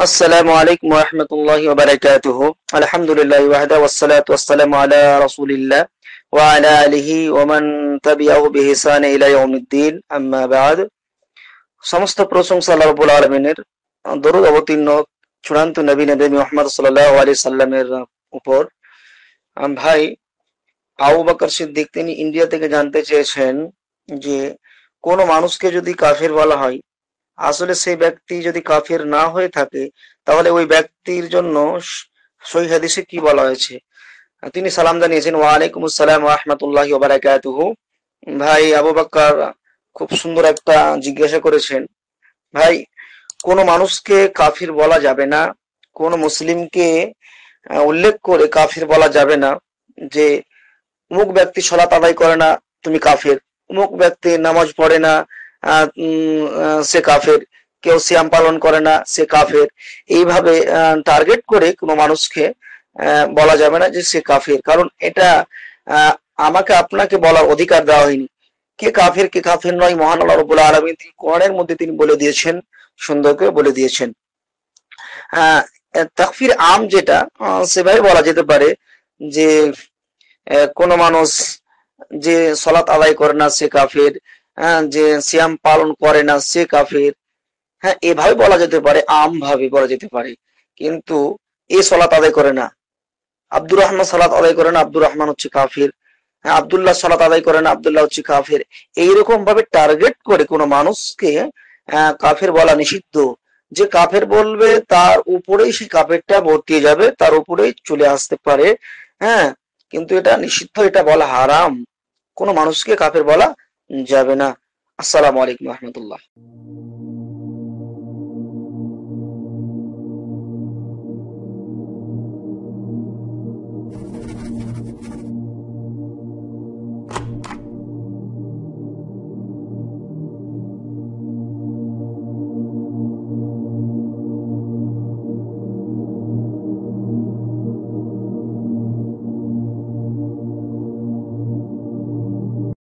السلام عليكم ورحمة الله وبركاته الحمد لله وحده والصلاة والسلام على رسول الله وعلى آله ومن تبعه بإحسان إلى يوم الدين أما بعد সমস্ত প্রশংসা আল্লাহ রাব্বুল আলামিনের দরুদ অবতীর্ণ চূড়ান্ত নবী নবী মুহাম্মদ সাল্লাল্লাহু আলাইহি সাল্লামের উপর ভাই আবু বকর সিদ্দিক তিনি ইন্ডিয়া থেকে জানতে চেয়েছেন যে কোন মানুষকে যদি কাফের বলা হয় আসলে সেই ব্যক্তি যদি কাফের না হয়ে থাকে তাহলে ওই ব্যক্তির জন্য সই হাদিসে কি বলা হয়েছে তিনি সালাম জানিয়েছেন ওয়ালাইকুম আসসালাম আহমতুল্লাহ ওবারাকাতুহু ভাই আবু বাক্কার খুব সুন্দর একটা জিজ্ঞাসা করেছেন ভাই কোন মানুষকে কাফির বলা যাবে না কোন মুসলিমকে উল্লেখ করে কাফির বলা যাবে না যে উমুক ব্যক্তি সলাত আদায় করে না তুমি কাফের উমুক ব্যক্তি নামাজ পড়ে না সে কাফের কেউ সিয়াম পালন করে না সে কাফের এইভাবে টার্গেট করে কোনো মানুষকে বলা যাবে না যে সে কাফের কারণ এটা আমাকে আপনাকে বলার অধিকার দেওয়া হয়নি কে কাফের কে কাফের নয় মহান আল্লাহ রবুল্লা আলমী তিনি কোরআনের মধ্যে তিনি বলে দিয়েছেন সুন্দর করে বলে দিয়েছেন তাকফির আম যেটা সেভাবে বলা যেতে পারে যে কোনো মানুষ যে সলাৎ আদায় করে না সে কাফের হ্যাঁ, যে সিয়াম পালন করে না সে কাফের হ্যাঁ এভাবে বলা যেতে পারে আম ভাবে বলা যেতে পারে কিন্তু এ সলাত আদায় করে না আব্দুর রহমান সালাত আদায় করে না আব্দুর রহমান হচ্ছে কাফির হ্যাঁ আবদুল্লাহ সালাত আদায় করে না আবদুল্লাহ হচ্ছে কাফের এইরকম ভাবে টার্গেট করে কোনো মানুষকে হ্যাঁ, কাফের বলা নিষিদ্ধ যে কাফের বলবে তার উপরেই সেই কাফেরটা বর্তিয়ে যাবে তার উপরেই চলে আসতে পারে হ্যাঁ কিন্তু এটা নিষিদ্ধ এটা বলা হারাম কোনো মানুষকে কাফের বলা যাবে না আসসালামু আলাইকুম রহমতুল্লাহ